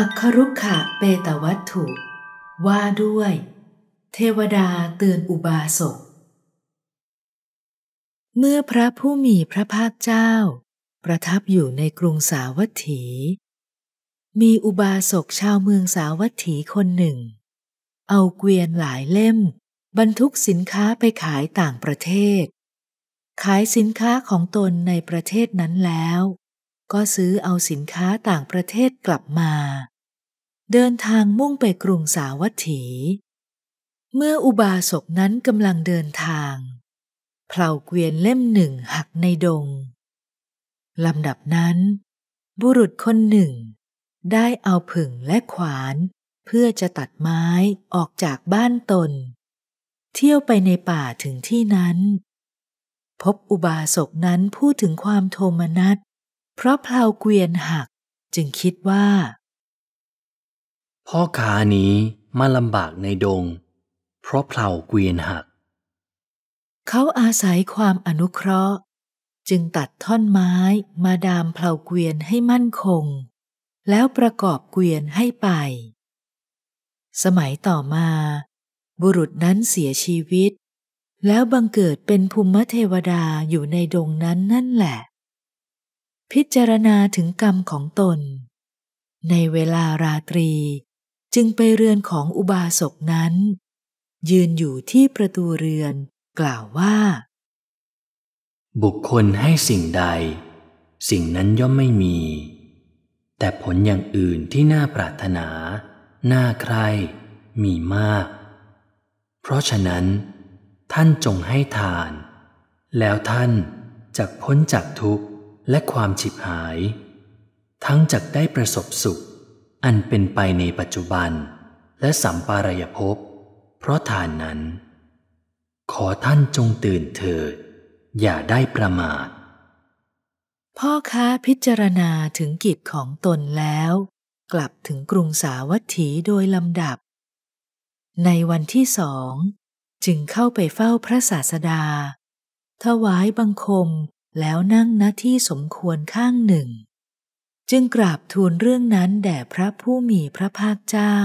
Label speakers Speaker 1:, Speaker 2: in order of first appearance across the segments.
Speaker 1: อักครุขะเปตวัตถุ ว่าด้วย เทวดาเตือนอุบาสก เมื่อพระผู้มีพระภาคเจ้า ประทับอยู่ในกรุงสาวัตถี มีอุบาสกชาวเมืองสาวัตถีคนหนึ่ง เอาเกวียนหลายเล่ม บรรทุกสินค้าไปขายต่างประเทศ ขายสินค้าของตนในประเทศนั้นแล้วก็ซื้อเอาสินค้าต่างประเทศกลับมา เดินทางมุ่งไปกรุงสาวัตถี เมื่ออุบาสกนั้นกำลังเดินทางเพลาเกวียนเล่มหนึ่งหักในดงลำดับนั้น บุรุษคนหนึ่ง ได้เอาผึ่งและขวาน เพื่อจะตัดไม้ออกจากบ้านตน เที่ยวไปในป่าถึงที่นั้น พบอุบาสกนั้นพูดถึงความโทมนัสเพราะเพลาเกวียนหักจึงคิดว่า
Speaker 2: พ่อคานี้มาลำบากในดง เพราะเพลาเกวียนหัก
Speaker 1: เขาอาศัยความอนุเคราะห์ จึงตัดท่อนไม้มาดามเพลาเกวียนให้มั่นคง แล้วประกอบเกวียนให้ไป สมัยต่อมา บุรุษนั้นเสียชีวิต แล้วบังเกิดเป็นภูมิเทวดาอยู่ในดงนั้นนั่นแหละพิจารณาถึงกรรมของตน ในเวลาราตรีจึงไปเรือนของอุบาสกนั้น ยืนอยู่ที่ประตูเรือนกล่าวว่า
Speaker 2: บุคคลให้สิ่งใด สิ่งนั้นย่อมไม่มี แต่ผลอย่างอื่นที่น่าปรารถนา น่าใครมีมาก เพราะฉะนั้น ท่านจงให้ทาน แล้วท่านจะพ้นจากทุกข์และความฉิบหาย ทั้งจากได้ประสบสุข อันเป็นไปในปัจจุบันและสัมปารยภพ เพราะทานนั้น ขอท่านจงตื่นเถิดอย่าได้ประมาท
Speaker 1: พ่อค้าพิจารณาถึงกิจของตนแล้ว กลับถึงกรุงสาวัตถีโดยลำดับ ในวันที่สอง จึงเข้าไปเฝ้าพระศาสดาถวายบังคมแล้วนั่งณที่สมควรข้างหนึ่ง จึงกราบทูลเรื่องนั้นแด่พระผู้มีพระภาคเจ้า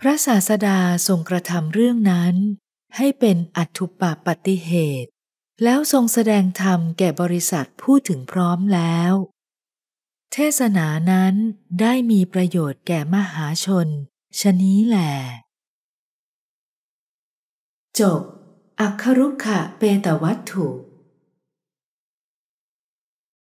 Speaker 1: พระศาสดาทรงกระทำเรื่องนั้น ให้เป็นอัตุปาปฏิเหตุ แล้วทรงแสดงธรรมแก่บริษัทผู้ถึงพร้อมแล้ว เทศนานั้นได้มีประโยชน์แก่มหาชน ชนี้แหละจบอักครุขะเปตวัตถุ